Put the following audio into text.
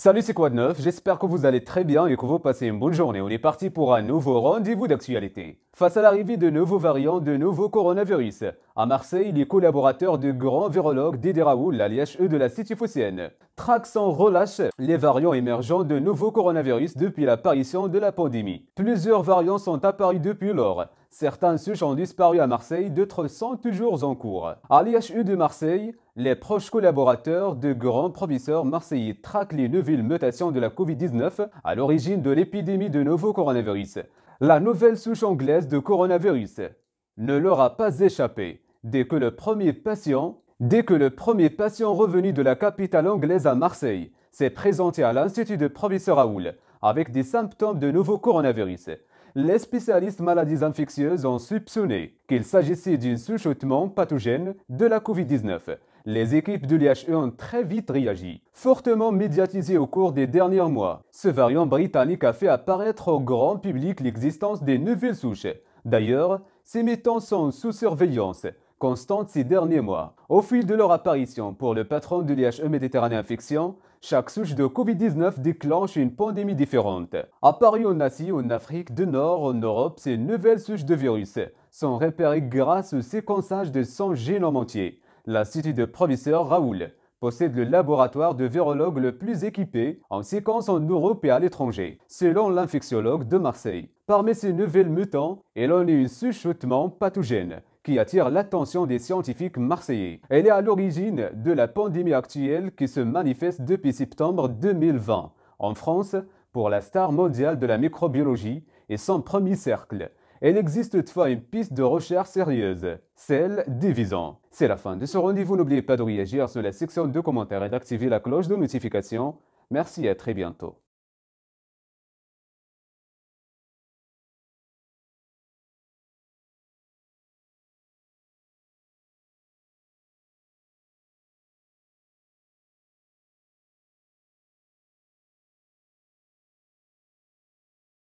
Salut, c'est quoi de neuf J'espère que vous allez très bien et que vous passez une bonne journée. On est parti pour un nouveau rendez-vous d'actualité. Face à l'arrivée de nouveaux variants de nouveaux coronavirus, à Marseille, les collaborateurs du grand virologue Didier Raoul, l'IHU e de la cité Foussienne, traquent sans relâche les variants émergents de nouveaux coronavirus depuis l'apparition de la pandémie. Plusieurs variants sont apparus depuis lors. Certains sujets ont disparu à Marseille, d'autres sont toujours en cours. À l'IHU e de Marseille, les proches collaborateurs de grands professeurs marseillais traquent les nouvelles mutations de la Covid-19 à l'origine de l'épidémie de nouveaux coronavirus. La nouvelle souche anglaise de coronavirus ne leur a pas échappé. Dès que le premier patient, dès que le premier patient revenu de la capitale anglaise à Marseille s'est présenté à l'Institut de professeur Raoul avec des symptômes de nouveau coronavirus, les spécialistes maladies infectieuses ont soupçonné qu'il s'agissait d'un surchauffement pathogène de la Covid-19. Les équipes de l'IHE ont très vite réagi. Fortement médiatisé au cours des derniers mois, ce variant britannique a fait apparaître au grand public l'existence des nouvelles souches. D'ailleurs, ces méthodes sont sous surveillance constante ces derniers mois. Au fil de leur apparition pour le patron de l'IHE Méditerranée Infection, chaque souche de Covid-19 déclenche une pandémie différente. À Paris, en Asie, en Afrique du Nord, en Europe, ces nouvelles souches de virus sont repérées grâce au séquençage de son génome entier. La cité de professeur Raoul possède le laboratoire de virologues le plus équipé en séquence en Europe et à l'étranger, selon l'infectiologue de Marseille. Parmi ces nouvelles mutants, elle en est une souche hautement pathogène, qui attire l'attention des scientifiques marseillais. Elle est à l'origine de la pandémie actuelle qui se manifeste depuis septembre 2020 en France pour la star mondiale de la microbiologie et son premier cercle. Elle existe toutefois une piste de recherche sérieuse, celle des visons. C'est la fin de ce rendez-vous. N'oubliez pas de réagir sur la section de commentaires et d'activer la cloche de notification. Merci et à très bientôt.